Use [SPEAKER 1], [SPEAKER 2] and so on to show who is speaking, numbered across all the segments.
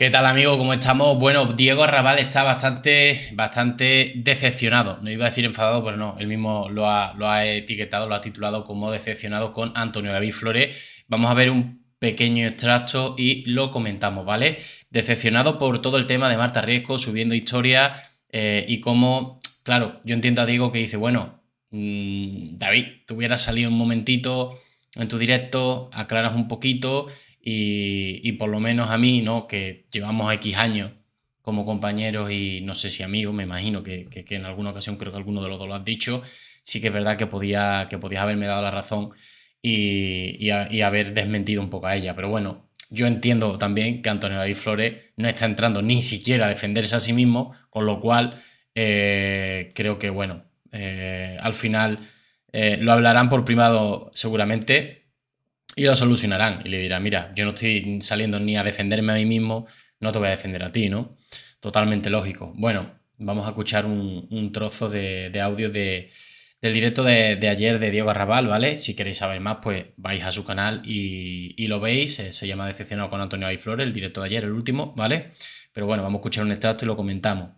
[SPEAKER 1] ¿Qué tal, amigo? ¿Cómo estamos? Bueno, Diego Arrabal está bastante, bastante decepcionado. No iba a decir enfadado, pero no, él mismo lo ha, etiquetado, lo ha titulado como decepcionado con Antonio David Flores. Vamos a ver un pequeño extracto y lo comentamos, ¿vale? Decepcionado por todo el tema de Marta Riesco, subiendo historia eh, y cómo, claro, yo entiendo a Diego que dice, bueno, mm, David, te hubieras salido un momentito en tu directo, aclaras un poquito y, por lo menos a mí, ¿no? Que llevamos X años como compañeros y no sé si amigos, me imagino que, que, en alguna ocasión creo que alguno de los dos lo has dicho, sí que es verdad que, podía, que podías haberme dado la razón y, y, haber desmentido un poco a ella. Pero bueno, yo entiendo también que Antonio David Flores no está entrando ni siquiera a defenderse a sí mismo, con lo cual eh, creo que, bueno, eh, al final eh, lo hablarán por privado seguramente, y lo solucionarán. Y le dirá, mira, yo no estoy saliendo ni a defenderme a mí mismo, no te voy a defender a ti, ¿no? Totalmente lógico. Bueno, vamos a escuchar un, trozo de, audio del directo de, ayer de Diego Arrabal, ¿vale? Si queréis saber más, pues vais a su canal y, lo veis. Eh, se llama Decepcionado con Antonio Ayflores, el directo de ayer, el último, ¿vale? Pero bueno, vamos a escuchar un extracto y lo comentamos.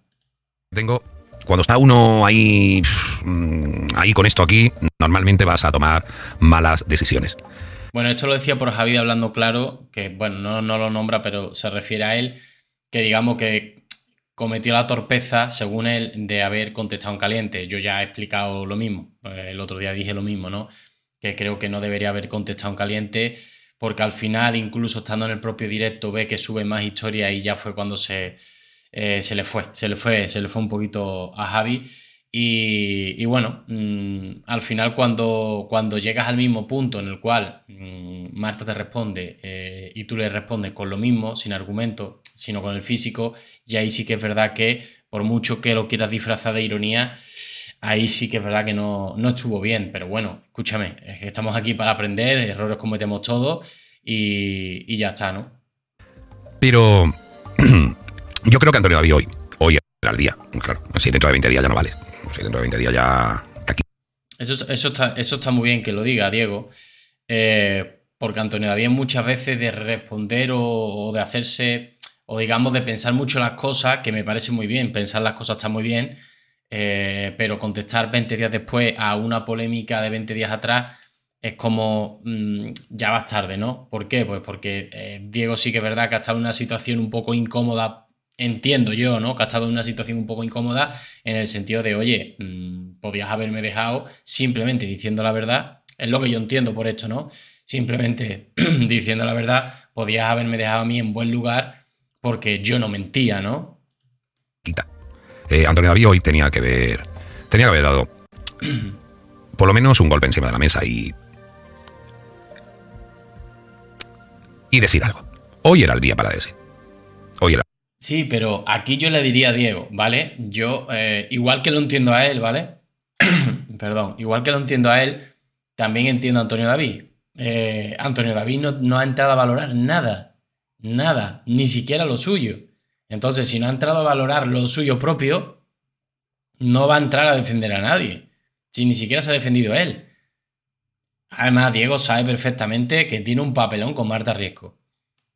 [SPEAKER 2] Tengo cuando está uno ahí, mm, ahí con esto aquí, normalmente vas a tomar malas decisiones.
[SPEAKER 1] Bueno, esto lo decía por Javi hablando claro, que bueno, no, lo nombra, pero se refiere a él, que digamos que cometió la torpeza, según él, de haber contestado en caliente. Yo ya he explicado lo mismo, eh, el otro día dije lo mismo, ¿no? Que creo que no debería haber contestado en caliente, porque al final, incluso estando en el propio directo, ve que sube más historia y ya fue cuando se, eh, le fue, se le fue, se le fue un poquito a Javi. Y, y bueno, mm, al final cuando, cuando llegas al mismo punto en el cual mm, Marta te responde eh, y tú le respondes con lo mismo, sin argumento, sino con el físico, y ahí sí que es verdad que por mucho que lo quieras disfrazar de ironía, ahí sí que es verdad que no, estuvo bien, pero bueno, escúchame, estamos aquí para aprender, errores cometemos todos y, ya está, ¿no?
[SPEAKER 2] Pero yo creo que Antonio David hoy, hoy era el día, claro, así dentro de 20 días ya no vale. Pues ya...
[SPEAKER 1] Eso, eso, está, muy bien que lo diga, Diego. Eh, porque Antonio David muchas veces de responder o, de hacerse, o digamos de pensar mucho las cosas, que me parece muy bien, pensar las cosas está muy bien, eh, pero contestar 20 días después a una polémica de 20 días atrás es como mm, ya vas tarde, ¿no? ¿Por qué? Pues porque eh, Diego sí que es verdad que ha estado en una situación un poco incómoda entiendo yo, ¿no? Que ha estado en una situación un poco incómoda en el sentido de, oye, mm, podías haberme dejado simplemente diciendo la verdad, es lo que yo entiendo por esto, ¿no? Simplemente diciendo la verdad, podías haberme dejado a mí en buen lugar porque yo no mentía, ¿no?
[SPEAKER 2] Quita. Eh, Antonio David hoy tenía que ver, tenía que haber dado por lo menos un golpe encima de la mesa y y decir algo. Hoy era el día para decir.
[SPEAKER 1] Sí, pero aquí yo le diría a Diego, ¿vale? Yo, eh, igual que lo entiendo a él, ¿vale? Perdón, igual que lo entiendo a él, también entiendo a Antonio David. Eh, Antonio David no, no ha entrado a valorar nada, nada, ni siquiera lo suyo. Entonces, si no ha entrado a valorar lo suyo propio, no va a entrar a defender a nadie, si ni siquiera se ha defendido a él. Además, Diego sabe perfectamente que tiene un papelón con Marta Riesco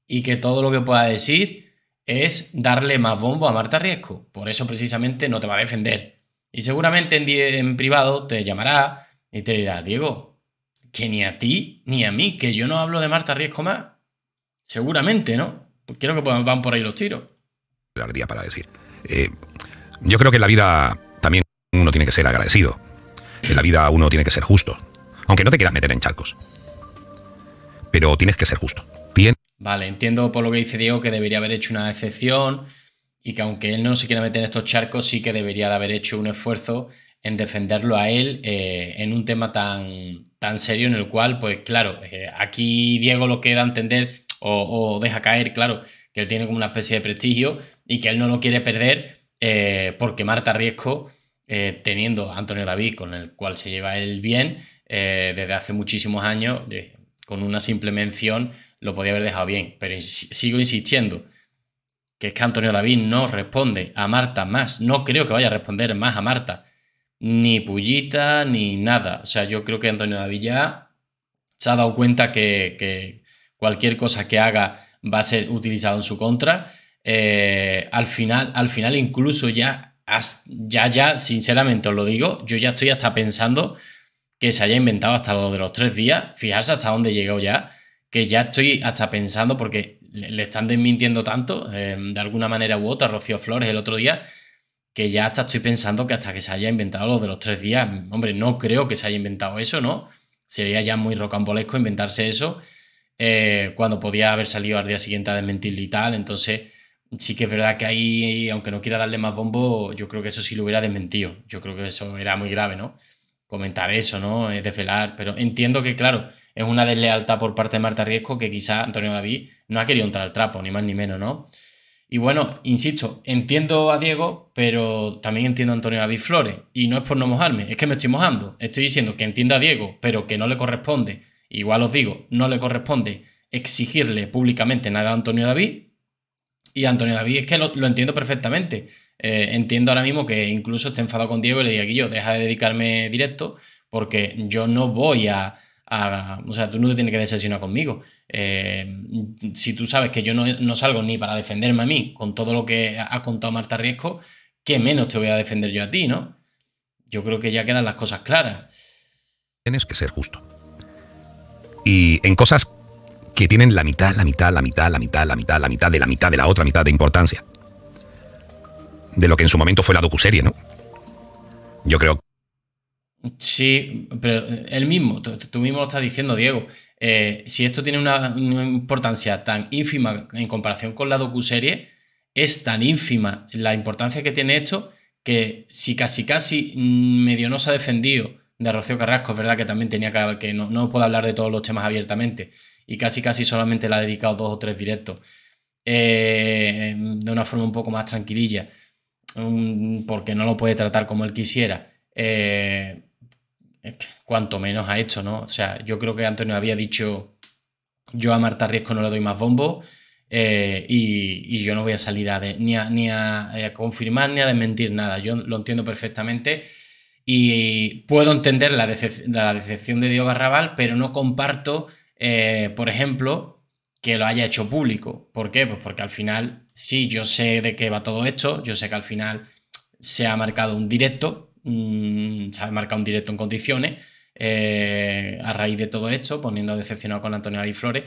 [SPEAKER 1] y que todo lo que pueda decir es darle más bombo a Marta Riesco. Por eso precisamente no te va a defender. Y seguramente en, privado te llamará y te dirá, Diego, que ni a ti ni a mí, que yo no hablo de Marta Riesco más. Seguramente, ¿no? Pues quiero que van por ahí los tiros.
[SPEAKER 2] La para decir. Eh, yo creo que en la vida también uno tiene que ser agradecido. En la vida uno tiene que ser justo. Aunque no te quieras meter en charcos. Pero tienes que ser justo.
[SPEAKER 1] Vale, entiendo por lo que dice Diego que debería haber hecho una excepción y que aunque él no se quiera meter en estos charcos, sí que debería de haber hecho un esfuerzo en defenderlo a él eh, en un tema tan, tan serio en el cual, pues claro, eh, aquí Diego lo queda a entender o, deja caer, claro, que él tiene como una especie de prestigio y que él no lo quiere perder eh, porque Marta Riesco, teniendo a Antonio David, con el cual se lleva él bien desde hace muchísimos años, con una simple mención, lo podía haber dejado bien, pero sigo insistiendo que es que Antonio David no responde a Marta más, no creo que vaya a responder más a Marta, ni Pullita, ni nada. O sea, yo creo que Antonio David ya se ha dado cuenta que, cualquier cosa que haga va a ser utilizado en su contra. Eh, al, final, al final, incluso ya, ya, ya, sinceramente os lo digo, yo ya estoy hasta pensando que se haya inventado hasta lo de los tres días, fijarse hasta dónde llegó ya que ya estoy hasta pensando, porque le, están desmintiendo tanto, em, de alguna manera u otra, Rocío Flores el otro día, que ya hasta estoy pensando que hasta que se haya inventado lo de los tres días, hombre, no creo que se haya inventado eso, ¿no? Sería ya muy rocambolesco inventarse eso eh, cuando podía haber salido al día siguiente a desmentirlo y tal, entonces sí que es verdad que ahí, aunque no quiera darle más bombo, yo creo que eso sí lo hubiera desmentido, yo creo que eso era muy grave, ¿no? comentar eso, ¿no? Es felar, pero entiendo que, claro, es una deslealtad por parte de Marta Riesco que quizá Antonio David no ha querido entrar al trapo, ni más ni menos, ¿no? Y bueno, insisto, entiendo a Diego, pero también entiendo a Antonio David Flores. Y no es por no mojarme, es que me estoy mojando. Estoy diciendo que entiendo a Diego, pero que no le corresponde. Igual os digo, no le corresponde exigirle públicamente nada a Antonio David. Y Antonio David es que lo, lo entiendo perfectamente eh, entiendo ahora mismo que incluso esté enfadado con Diego y le diga que yo, deja de dedicarme directo porque yo no voy a, o sea, tú no te tienes que decepcionar conmigo. Eh, si tú sabes que yo no, salgo ni para defenderme a mí con todo lo que ha contado Marta Riesco, ¿qué menos te voy a defender yo a ti, no? Yo creo que ya quedan las cosas claras.
[SPEAKER 2] Tienes que ser justo. Y en cosas que tienen la mitad, la mitad, la mitad, la mitad, la mitad, la mitad de la mitad de la otra mitad de importancia de lo que en su momento fue la docuserie, ¿no? Yo creo.
[SPEAKER 1] Sí, pero eh, él mismo, tú, mismo lo estás diciendo, Diego. Eh, si esto tiene una, importancia tan ínfima en comparación con la docuserie, es tan ínfima la importancia que tiene esto que si casi casi mm, medio no se ha defendido de Rocío Carrasco, es verdad que también tenía que, que no, puedo hablar de todos los temas abiertamente y casi casi solamente la ha dedicado dos o tres directos eh, de una forma un poco más tranquililla Mm, porque no lo puede tratar como él quisiera, eh, eh, cuanto menos ha hecho, ¿no? O sea, yo creo que Antonio había dicho, yo a Marta Riesco no le doy más bombo eh, y, yo no voy a salir ni, a, confirmar ni a desmentir nada, yo lo entiendo perfectamente y puedo entender la, decepción de Diego Garrabal, pero no comparto, por ejemplo, que lo haya hecho público. ¿Por qué? Pues porque al final, sí, yo sé de qué va todo esto, yo sé que al final se ha marcado un directo, mm, se ha marcado un directo en condiciones, eh, a raíz de todo esto, poniendo decepcionado con Antonio David Flores,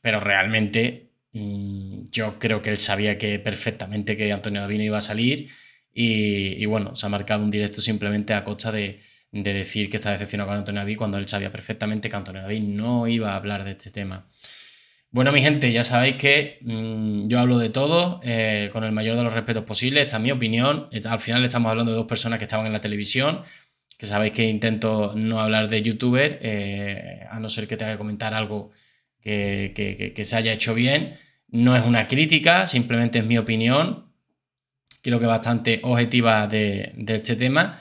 [SPEAKER 1] pero realmente mm, yo creo que él sabía que perfectamente que Antonio David no iba a salir y, bueno, se ha marcado un directo simplemente a costa de, de decir que está decepcionado con Antonio David cuando él sabía perfectamente que Antonio David no iba a hablar de este tema. Bueno, mi gente, ya sabéis que mm, yo hablo de todo eh, con el mayor de los respetos posibles. Esta es mi opinión. Al final estamos hablando de dos personas que estaban en la televisión, que sabéis que intento no hablar de youtuber, eh, a no ser que tenga que comentar algo que, se haya hecho bien. No es una crítica, simplemente es mi opinión, creo que bastante objetiva de, de este tema.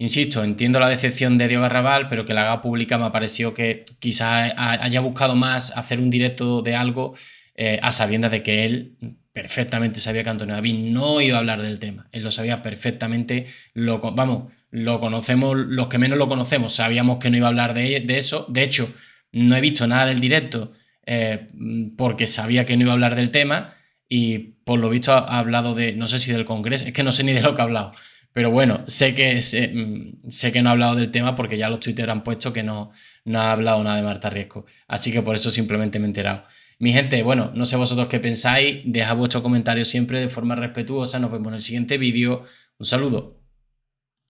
[SPEAKER 1] Insisto, entiendo la decepción de Diego arrabal pero que la haga pública me ha parecido que quizás haya buscado más hacer un directo de algo eh, a sabiendas de que él perfectamente sabía que Antonio David no iba a hablar del tema. Él lo sabía perfectamente. Lo, vamos, lo conocemos, los que menos lo conocemos, sabíamos que no iba a hablar de, eso. De hecho, no he visto nada del directo eh, porque sabía que no iba a hablar del tema y por lo visto ha hablado de, no sé si del Congreso, es que no sé ni de lo que ha hablado. Pero bueno, sé que, mm, sé, que no ha hablado del tema porque ya los Twitter han puesto que no, no ha hablado nada de Marta Riesco. Así que por eso simplemente me he enterado. Mi gente, bueno, no sé vosotros qué pensáis. Dejad vuestros comentarios siempre de forma respetuosa. Nos vemos en el siguiente vídeo. Un saludo.